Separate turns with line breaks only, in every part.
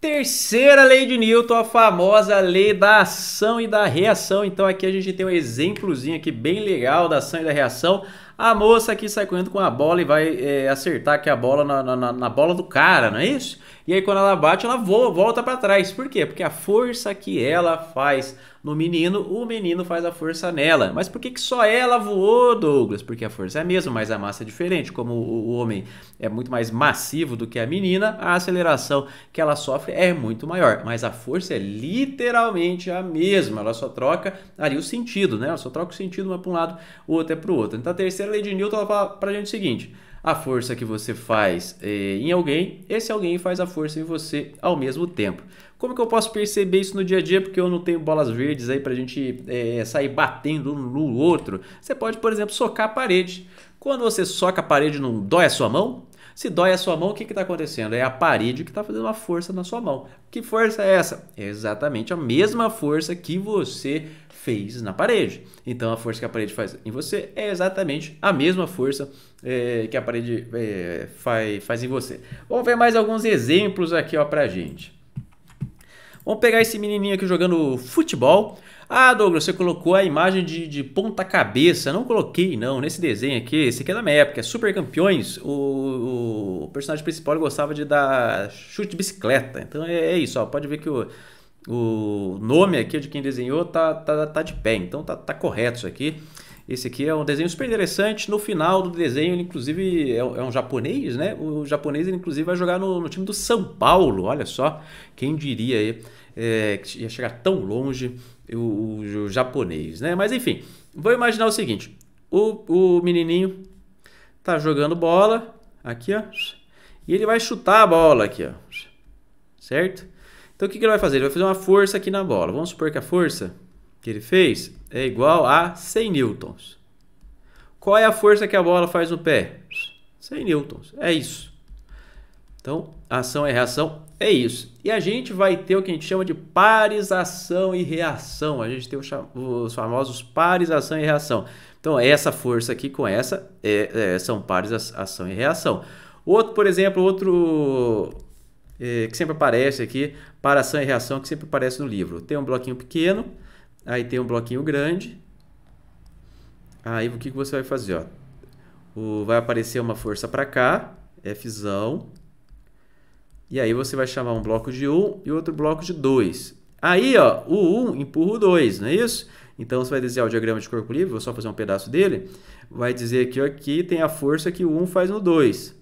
Terceira lei de Newton, a famosa lei da ação e da reação. Então aqui a gente tem um exemplozinho aqui bem legal da ação e da reação. A moça aqui sai correndo com a bola e vai é, acertar aqui a bola na, na, na, bola do cara, não é isso? E aí quando ela bate, ela voa, volta para trás. Por quê? Porque a força que ela faz no menino, o menino faz a força nela. Mas por que, que só ela voou, Douglas? Porque a força é a mesma, mas a massa é diferente. Como o, homem é muito mais massivo do que a menina, a aceleração que ela sofre é muito maior. Mas a força é literalmente a mesma. Ela só troca ali o sentido, né? Ela só troca o sentido uma para um lado, o outro é para o outro. Então a terceira terceira lei de Newton ela fala pra gente o seguinte: a força que você faz eh, em alguém, esse alguém faz a força em você ao mesmo tempo. Como que eu posso perceber isso no dia a dia? Porque eu não tenho bolas verdes aí pra gente eh, sair batendo um no outro. Você pode, por exemplo, socar a parede. Quando você soca a parede, não dói a sua mão? Se dói a sua mão, o que está acontecendo? É a parede que está fazendo uma força na sua mão. Que força é essa? É exatamente a mesma força que você fez na parede. Então, a força que a parede faz em você é exatamente a mesma força é, que a parede é, faz, faz em você. Vamos ver mais alguns exemplos aqui para a gente. Vamos pegar esse menininho aqui jogando futebol. Ah, Douglas, você colocou a imagem de, de ponta cabeça. Não coloquei, não. Nesse desenho aqui, esse aqui é da minha época, é Super Campeões. O, o personagem principal gostava de dar chute de bicicleta. Então é, é isso, ó. Pode ver que o, o nome aqui de quem desenhou tá, tá, tá de pé. Então tá, tá correto isso aqui. Esse aqui é um desenho super interessante. No final do desenho, ele inclusive é, é, um japonês, né? O japonês, ele, inclusive, vai jogar no, no time do São Paulo. Olha só, quem diria aí é, que ia chegar tão longe o, o, o, japonês, né? Mas enfim, vou imaginar o seguinte: o, o menininho tá jogando bola aqui, ó, e ele vai chutar a bola aqui, ó, certo? Então o que, que ele vai fazer? Ele vai fazer uma força aqui na bola. Vamos supor que a força que ele fez é igual a 100 newtons. Qual é a força que a bola faz no pé? 100 newtons, é isso. Então, ação e é reação é isso. E a gente vai ter o que a gente chama de parização e reação. A gente tem os famosos parização e reação. Então, essa força aqui com essa é, é, são pares ação e reação. Outro, por exemplo, outro é, que sempre aparece aqui, para ação e reação, que sempre aparece no livro. Tem um bloquinho pequeno, Aí tem um bloquinho grande. Aí o que, que você vai fazer? Ó? O, vai aparecer uma força para cá, Fzão. E aí você vai chamar um bloco de 1 e outro bloco de 2. Aí, ó, o 1 empurra o 2, não é isso? Então você vai desenhar o diagrama de corpo livre, vou só fazer um pedaço dele. Vai dizer que aqui tem a força que o 1 faz no 2.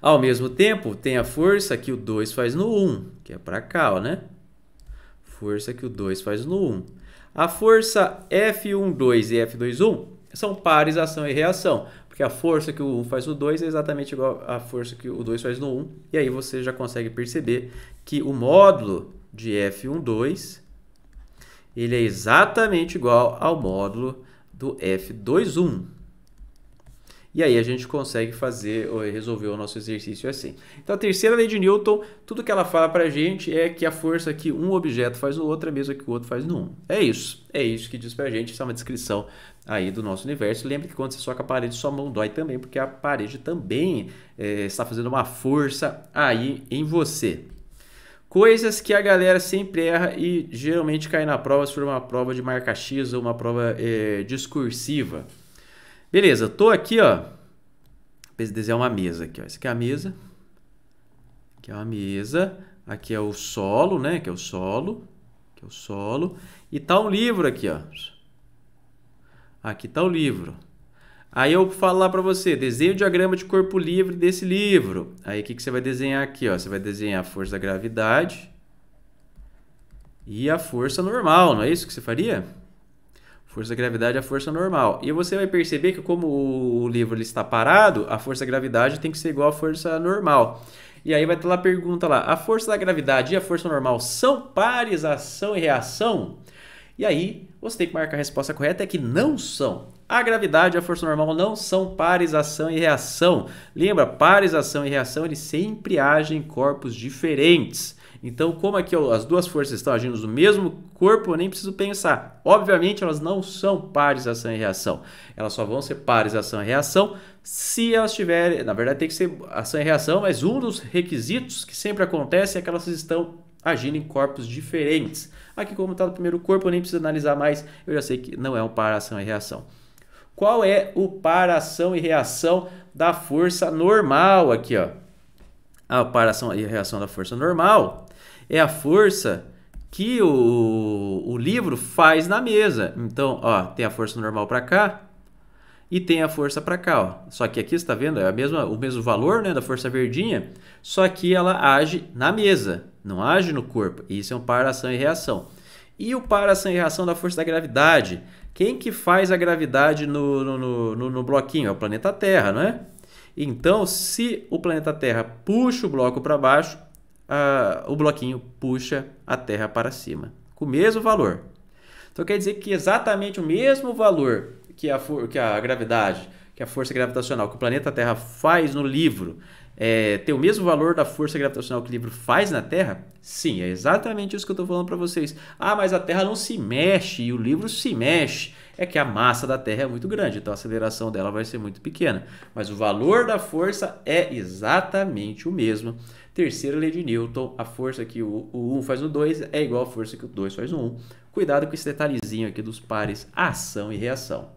Ao mesmo tempo, tem a força que o 2 faz no 1, que é para cá, ó, né? força que o 2 faz no 1. A força F12 e F21 são pares ação e reação, porque a força que o 1 faz no 2 é exatamente igual à força que o 2 faz no 1, e aí você já consegue perceber que o módulo de F12 ele é exatamente igual ao módulo do F21. E aí a gente consegue fazer, resolver o nosso exercício assim. Então a terceira lei de Newton, tudo que ela fala para a gente é que a força que um objeto faz no outro é a mesma que o outro faz no um. É isso, é isso que diz para a gente, isso é uma descrição aí do nosso universo. Lembre que quando você soca a parede, sua mão dói também, porque a parede também é, está fazendo uma força aí em você. Coisas que a galera sempre erra e geralmente cai na prova se for uma prova de marca X ou uma prova é, discursiva. Beleza, tô aqui, ó. Vou desenhar uma mesa aqui, ó. Essa aqui é a mesa. Aqui é uma mesa. Aqui é o solo, né? Que é o solo. que é o solo. E tá um livro aqui, ó. Aqui tá o livro. Aí eu falo lá para você, desenhe o diagrama de corpo livre desse livro. Aí o que, que você vai desenhar aqui? Ó? Você vai desenhar a força da gravidade e a força normal, não é isso que você faria? Força da gravidade é a força normal. E você vai perceber que como o livro está parado, a força da gravidade tem que ser igual à força normal. E aí vai ter lá a pergunta lá, a força da gravidade e a força normal são pares ação e reação? E aí você tem que marcar a resposta correta, é que não são. A gravidade e a força normal não são pares ação e reação. Lembra, pares ação e reação eles sempre agem em corpos diferentes. Então, como aqui as duas forças estão agindo no mesmo corpo, eu nem preciso pensar. Obviamente, elas não são pares ação e reação. Elas só vão ser pares ação e reação se elas tiverem, na verdade tem que ser ação e reação, mas um dos requisitos que sempre acontece é que elas estão agindo em corpos diferentes. Aqui, como está no primeiro corpo, eu nem preciso analisar mais, eu já sei que não é um par ação e reação. Qual é o par ação e reação da força normal aqui, ó? Ah, a par ação e reação da força normal é a força que o, o livro faz na mesa. Então, ó, tem a força normal para cá e tem a força para cá, ó. Só que aqui está vendo é a mesma, o mesmo valor, né, da força verdinha, só que ela age na mesa, não age no corpo. Isso é um par ação e reação. E o par ação e reação da força da gravidade. Quem que faz a gravidade no, no, no, no bloquinho? É o planeta Terra, não é? Então, se o planeta Terra puxa o bloco para baixo, uh, o bloquinho puxa a terra para cima, com o mesmo valor. Então quer dizer que exatamente o mesmo valor que a, que a gravidade, que a força gravitacional que o planeta Terra faz no livro é, ter o mesmo valor da força gravitacional que o livro faz na Terra? Sim, é exatamente isso que eu estou falando para vocês. Ah, mas a Terra não se mexe e o livro se mexe é que a massa da Terra é muito grande, então a aceleração dela vai ser muito pequena. Mas o valor da força é exatamente o mesmo. Terceira lei de Newton, a força que o, 1 faz no 2 é igual à força que o 2 faz no 1. Cuidado com esse detalhezinho aqui dos pares ação e reação.